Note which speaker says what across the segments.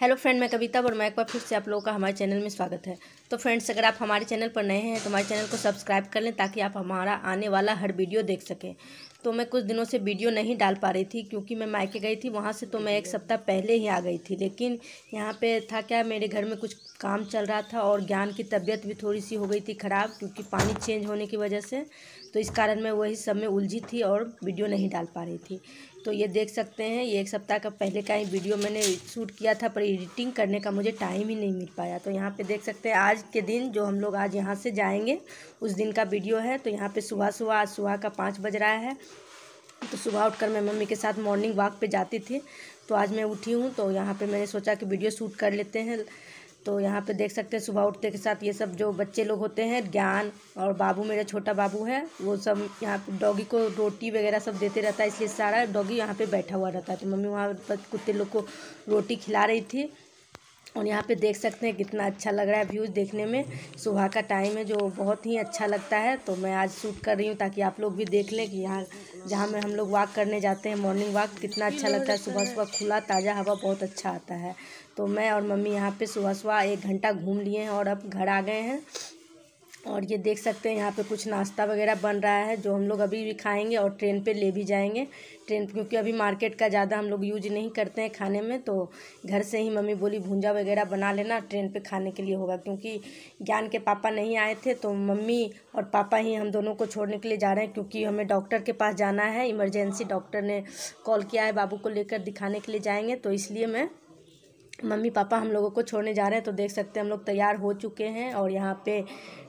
Speaker 1: hello friend मैं कविता वर्मा एक बार फिर से आप लोगों का हमारे चैनल में स्वागत है तो फ्रेंड्स अगर आप हमारे चैनल पर नए हैं तो हमारे चैनल को सब्सक्राइब कर लें ताकि आप हमारा आने वाला हर वीडियो देख सकें तो मैं कुछ दिनों से वीडियो नहीं डाल पा रही थी क्योंकि मैं मायके गई थी वहाँ से तो मैं एक सप्ताह पहले ही आ गई थी लेकिन यहाँ पे था क्या मेरे घर में कुछ काम चल रहा था और ज्ञान की तबीयत भी थोड़ी सी हो गई थी ख़राब क्योंकि पानी चेंज होने की वजह से तो इस कारण मैं वही सब में उलझी थी और वीडियो नहीं डाल पा रही थी तो ये देख सकते हैं ये एक सप्ताह का पहले का ही वीडियो मैंने शूट किया था पर एडिटिंग करने का मुझे टाइम ही नहीं मिल पाया तो यहाँ पे देख सकते हैं आज के दिन जो हम लोग आज यहाँ से जाएंगे उस दिन का वीडियो है तो यहाँ पे सुबह सुबह आज सुबह का पाँच बज रहा है तो सुबह उठकर मैं मम्मी के साथ मॉर्निंग वॉक पे जाती थी तो आज मैं उठी हूँ तो यहाँ पे मैंने सोचा कि वीडियो शूट कर लेते हैं तो यहाँ पे देख सकते हैं सुबह उठते के साथ ये सब जो बच्चे लोग होते हैं ज्ञान और बाबू मेरा छोटा बाबू है वो सब यहाँ पे डॉगी को रोटी वगैरह सब देते रहता है इसलिए सारा डॉगी यहाँ पे बैठा हुआ रहता है तो मम्मी वहाँ पर कुत्ते लोग को रोटी खिला रही थी और यहाँ पे देख सकते हैं कितना अच्छा लग रहा है व्यूज़ देखने में सुबह का टाइम है जो बहुत ही अच्छा लगता है तो मैं आज शूट कर रही हूँ ताकि आप लोग भी देख लें कि यहाँ जहाँ में हम लोग वॉक करने जाते हैं मॉर्निंग वॉक कितना अच्छा लगता है सुबह सुबह खुला ताज़ा हवा बहुत अच्छा आता है तो मैं और मम्मी यहाँ पर सुबह सुबह एक घंटा घूम लिए हैं और अब घर आ गए हैं और ये देख सकते हैं यहाँ पे कुछ नाश्ता वगैरह बन रहा है जो हम लोग अभी भी खाएंगे और ट्रेन पे ले भी जाएंगे ट्रेन क्योंकि अभी मार्केट का ज़्यादा हम लोग यूज नहीं करते हैं खाने में तो घर से ही मम्मी बोली भूंजा वगैरह बना लेना ट्रेन पे खाने के लिए होगा क्योंकि ज्ञान के पापा नहीं आए थे तो मम्मी और पापा ही हम दोनों को छोड़ने के लिए जा रहे हैं क्योंकि हमें डॉक्टर के पास जाना है इमरजेंसी डॉक्टर ने कॉल किया है बाबू को लेकर दिखाने के लिए जाएँगे तो इसलिए मैं मम्मी पापा हम लोगों को छोड़ने जा रहे हैं तो देख सकते हैं हम लोग तैयार हो चुके हैं और यहाँ पे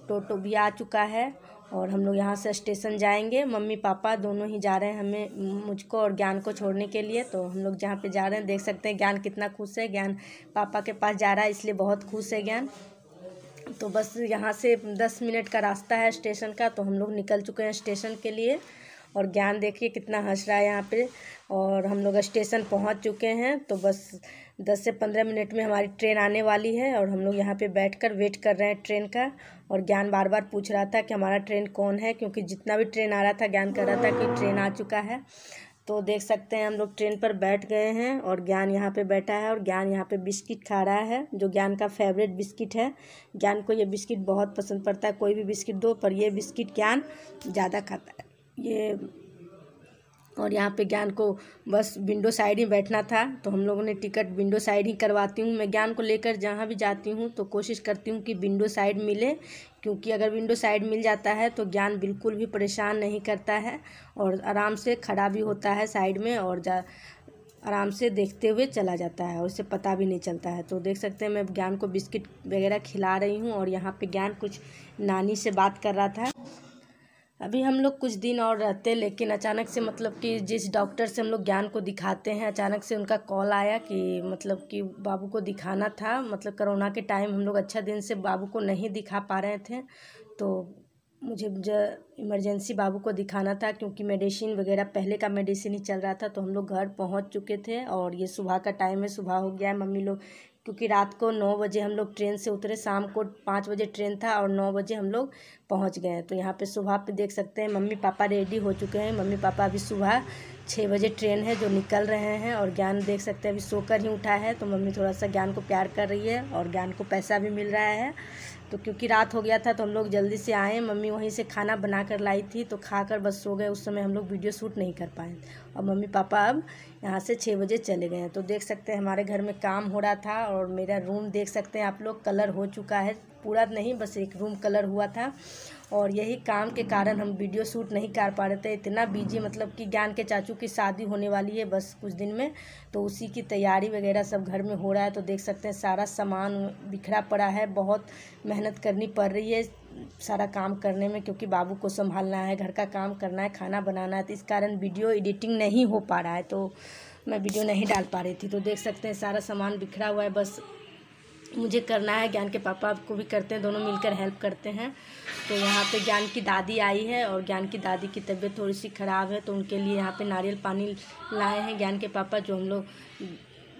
Speaker 1: टोटो भी आ चुका है और हम लोग यहाँ से स्टेशन जाएंगे मम्मी पापा दोनों ही जा रहे हैं हमें मुझको और ज्ञान को छोड़ने के लिए तो हम लोग जहाँ पे जा रहे हैं देख सकते हैं ज्ञान कितना खुश है ज्ञान पापा के पास जा रहा है इसलिए बहुत खुश है ज्ञान तो बस यहाँ से दस मिनट का रास्ता है स्टेशन का तो हम लोग निकल चुके हैं स्टेशन के लिए और ज्ञान देखिए कितना हंस रहा है यहाँ पर और हम लोग स्टेशन पहुँच चुके हैं तो बस दस से पंद्रह मिनट में हमारी ट्रेन आने वाली है और हम लोग यहाँ पे बैठकर वेट कर रहे हैं ट्रेन का और ज्ञान बार बार पूछ रहा था कि हमारा ट्रेन कौन है क्योंकि जितना भी ट्रेन आ रहा था ज्ञान कर रहा था कि ट्रेन आ चुका है तो देख सकते हैं हम लोग ट्रेन पर बैठ गए हैं और ज्ञान यहाँ पे बैठा है और ज्ञान यहाँ पे बिस्किट खा रहा है जो ज्ञान का फेवरेट बिस्किट है ज्ञान को ये बिस्किट बहुत पसंद पड़ता है कोई भी बिस्किट दो पर ये बिस्किट ज्ञान ज़्यादा खाता है ये और यहाँ पे ज्ञान को बस विंडो साइड ही बैठना था तो हम लोगों ने टिकट विंडो साइड ही करवाती हूँ मैं ज्ञान को लेकर जहाँ भी जाती हूँ तो कोशिश करती हूँ कि विंडो साइड मिले क्योंकि अगर विंडो साइड मिल जाता है तो ज्ञान बिल्कुल भी परेशान नहीं करता है और आराम से खड़ा भी होता है साइड में और जा आराम से देखते हुए चला जाता है और उसे पता भी नहीं चलता है तो देख सकते हैं मैं ज्ञान को बिस्किट वगैरह खिला रही हूँ और यहाँ पे ज्ञान कुछ नानी से बात कर रहा था अभी हम लोग कुछ दिन और रहते लेकिन अचानक से मतलब कि जिस डॉक्टर से हम लोग ज्ञान को दिखाते हैं अचानक से उनका कॉल आया कि मतलब कि बाबू को दिखाना था मतलब कोरोना के टाइम हम लोग अच्छा दिन से बाबू को नहीं दिखा पा रहे थे तो मुझे इमरजेंसी बाबू को दिखाना था क्योंकि मेडिसिन वगैरह पहले का मेडिसिन ही चल रहा था तो हम लोग घर पहुंच चुके थे और ये सुबह का टाइम है सुबह हो गया है मम्मी लोग क्योंकि रात को नौ बजे हम लोग ट्रेन से उतरे शाम को पाँच बजे ट्रेन था और नौ बजे हम लोग पहुंच गए तो यहाँ पे सुबह पे देख सकते हैं मम्मी पापा रेडी हो चुके हैं मम्मी पापा अभी सुबह छः बजे ट्रेन है जो निकल रहे हैं और ज्ञान देख सकते हैं अभी सोकर ही उठा है तो मम्मी थोड़ा सा ज्ञान को प्यार कर रही है और ज्ञान को पैसा भी मिल रहा है तो क्योंकि रात हो गया था तो हम लोग जल्दी से आए मम्मी वहीं से खाना बना कर लाई थी तो खा कर बस सो गए उस समय हम लोग वीडियो शूट नहीं कर पाए और मम्मी पापा अब यहाँ से छः बजे चले गए हैं तो देख सकते हैं हमारे घर में काम हो रहा था और मेरा रूम देख सकते हैं आप लोग कलर हो चुका है पूरा नहीं बस एक रूम कलर हुआ था और यही काम के कारण हम वीडियो शूट नहीं कर पा रहे थे इतना बिजी मतलब कि ज्ञान के चाचू की शादी होने वाली है बस कुछ दिन में तो उसी की तैयारी वगैरह सब घर में हो रहा है तो देख सकते हैं सारा सामान बिखरा पड़ा है बहुत मेहनत करनी पड़ रही है सारा काम करने में क्योंकि बाबू को संभालना है घर का काम करना है खाना बनाना है तो इस कारण वीडियो एडिटिंग नहीं हो पा रहा है तो मैं वीडियो नहीं डाल पा रही थी तो देख सकते हैं सारा सामान बिखरा हुआ है बस मुझे करना है ज्ञान के पापा आपको भी करते हैं दोनों मिलकर हेल्प करते हैं तो यहाँ पे ज्ञान की दादी आई है और ज्ञान की दादी की तबीयत थोड़ी सी ख़राब है तो उनके लिए यहाँ पे नारियल पानी लाए हैं ज्ञान के पापा जो हम लोग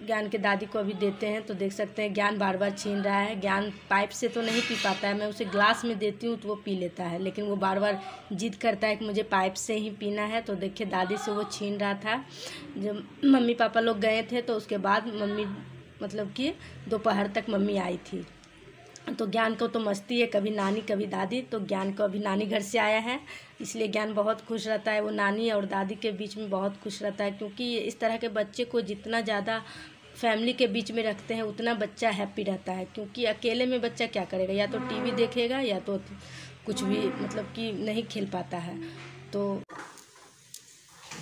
Speaker 1: ज्ञान के दादी को अभी देते हैं तो देख सकते हैं ज्ञान बार बार छीन रहा है ज्ञान पाइप से तो नहीं पी पाता है मैं उसे ग्लास में देती हूँ तो वो पी लेता है लेकिन वो बार बार जिद करता है कि मुझे पाइप से ही पीना है तो देखिए दादी से वो छीन रहा था जब मम्मी पापा लोग गए थे तो उसके बाद मम्मी मतलब कि दोपहर तक मम्मी आई थी तो ज्ञान को तो मस्ती है कभी नानी कभी दादी तो ज्ञान को अभी नानी घर से आया है इसलिए ज्ञान बहुत खुश रहता है वो नानी और दादी के बीच में बहुत खुश रहता है क्योंकि इस तरह के बच्चे को जितना ज़्यादा फैमिली के बीच में रखते हैं उतना बच्चा हैप्पी रहता है क्योंकि अकेले में बच्चा क्या करेगा या तो टीवी देखेगा या तो कुछ भी मतलब कि नहीं खेल पाता है तो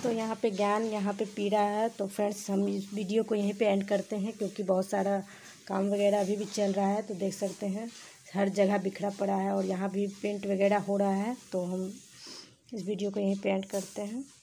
Speaker 1: तो यहाँ पे ज्ञान यहाँ पे पीड़ा है तो फ्रेंड्स हम इस वीडियो को यहीं पे एंड करते हैं क्योंकि बहुत सारा काम वगैरह अभी भी चल रहा है तो देख सकते हैं हर जगह बिखरा पड़ा है और यहाँ भी पेंट वगैरह हो रहा है तो हम इस वीडियो को यहीं पे एंड करते हैं